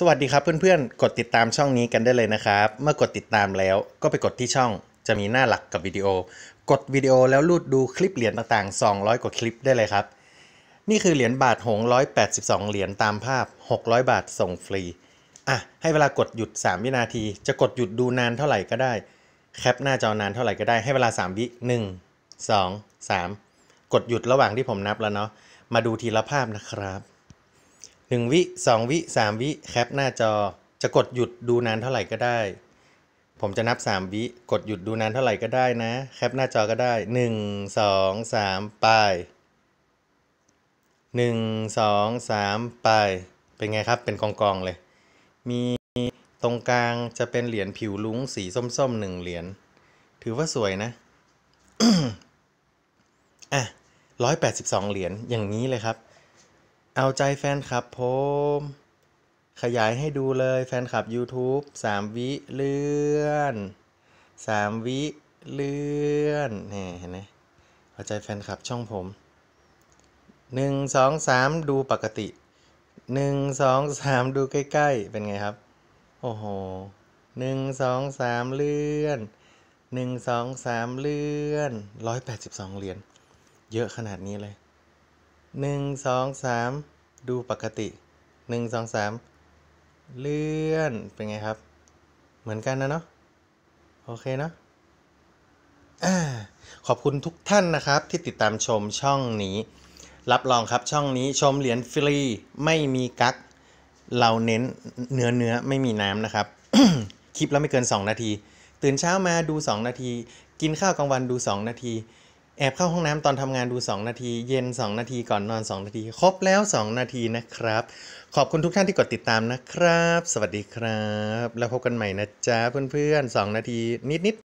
สวัสดีครับเพื่อนๆ กดติดตามช่องนี้กันได้เลยนะครับ เมื่อกดติดตามแล้วก็ไปกดที่ช่องจะมีหน้าหลักกับวิดีโอ กดวิดีโอแล้วลูดดูคลิปเหรียญต่างๆ200กว่าคลิปได้เลยครับ นี่คือเหรียญบาทหง182 เหรียญตามภาพ 600 บาทส่งฟรี อ่ะ ให้เวลากดหยุด 3 วินาที จะกดหยุดดูนานเท่าไหร่ก็ได้แคปหน้าจอนานเท่าไหร่ก็ได้ให้เวลา 3 วิ 1 2 3 กดหยุดระหว่างที่ผมนับแล้วเนาะมาดูทีละภาพนะครับ1 วิ 2 วิ 3วิ แคปหน้าจอจะกดหยุดดูนานเท่าไหร่ก็ได้ ผมจะนับ3วิกดหยุดดูนานเท่าไหร่ก็ได้นะแคปหน้าจอก็ได้1 2 3ไป1 2 3ไป เป็นไงครับเป็นกองกองเลย มีตรงกลางจะเป็นเหรียญผิวลุงสีส้มๆหนึ่งเหรียญถือว่าสวยนะอ่ะ182เหรียญอย่างนี้เลยครับเอาใจแฟนคลับผม ขยายให้ดูเลยแฟนคลับ YouTube 3 วิเลื่อน3วิเลื่อนนี่เห็นไหมเอาใจแฟนคลับช่องผม 1 2 3 ดูปกติ 1 2 3 ดูใกล้ๆ เป็นไงครับโอ้โห1 2 3เลื่อน1 2 3เลื่อน182เหรียญเยอะขนาดนี้เลยหนึ่งสองสามดูปกติหนึ่งสองสามเลื่อนเป็นไงครับ เหมือนกันนะเนาะโอเคเนาะขอบคุณทุกท่านนะครับ ที่ติดตามชมช่องนี้ รับรองครับช่องนี้ชมเหรียญฟรีไม่มีกักเราเน้นเนื้อเนื้อไม่มีน้ำนะครับคลิปแล้วไม่เกิน 2 นาที ตื่นเช้ามาดู2นาที กินข้าวกลางวันดู 2 นาทีแอบเข้าห้องน้ำตอนทำงานดู 2 นาที เย็น 2 นาที ก่อนนอน 2 นาที ครบแล้ว 2 นาทีนะครับ ขอบคุณทุกท่านที่กดติดตามนะครับ สวัสดีครับ แล้วพบกันใหม่นะจ๊ะเพื่อนๆ2นาทีนิดๆ